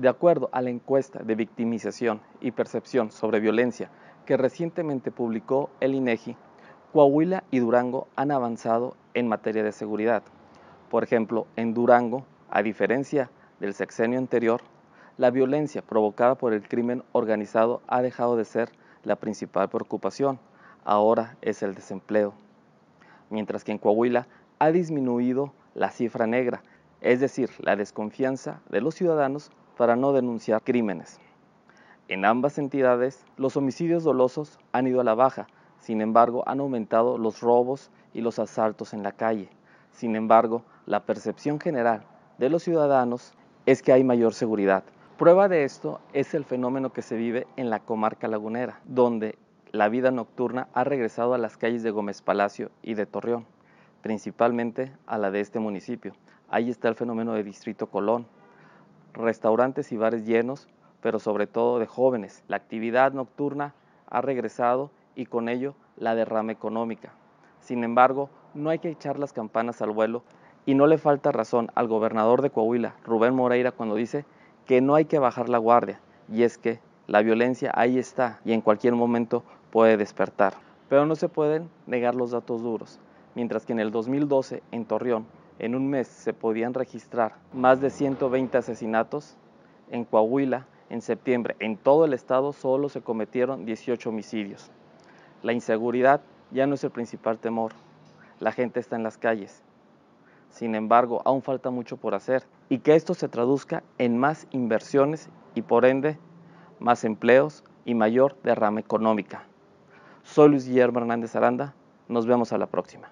De acuerdo a la encuesta de victimización y percepción sobre violencia que recientemente publicó el INEGI, e Coahuila y Durango han avanzado en materia de seguridad. Por ejemplo, en Durango, a diferencia del sexenio anterior, la violencia provocada por el crimen organizado ha dejado de ser la principal preocupación, ahora es el desempleo. Mientras que en Coahuila ha disminuido la cifra negra, es decir, la desconfianza de los ciudadanos para no denunciar crímenes. En ambas entidades, los homicidios dolosos han ido a la baja, sin embargo, han aumentado los robos y los asaltos en la calle. Sin embargo, la percepción general de los ciudadanos es que hay mayor seguridad. Prueba de esto es el fenómeno que se vive en la comarca lagunera, donde la vida nocturna ha regresado a las calles de Gómez Palacio y de Torreón, principalmente a la de este municipio. Ahí está el fenómeno de Distrito Colón, restaurantes y bares llenos, pero sobre todo de jóvenes. La actividad nocturna ha regresado y con ello la derrama económica. Sin embargo, no hay que echar las campanas al vuelo y no le falta razón al gobernador de Coahuila, Rubén Moreira, cuando dice que no hay que bajar la guardia, y es que la violencia ahí está y en cualquier momento puede despertar. Pero no se pueden negar los datos duros. Mientras que en el 2012 en Torreón en un mes se podían registrar más de 120 asesinatos. En Coahuila, en septiembre, en todo el estado solo se cometieron 18 homicidios. La inseguridad ya no es el principal temor. La gente está en las calles. Sin embargo, aún falta mucho por hacer y que esto se traduzca en más inversiones y por ende más empleos y mayor derrama económica. Soy Luis Guillermo Hernández Aranda. Nos vemos a la próxima.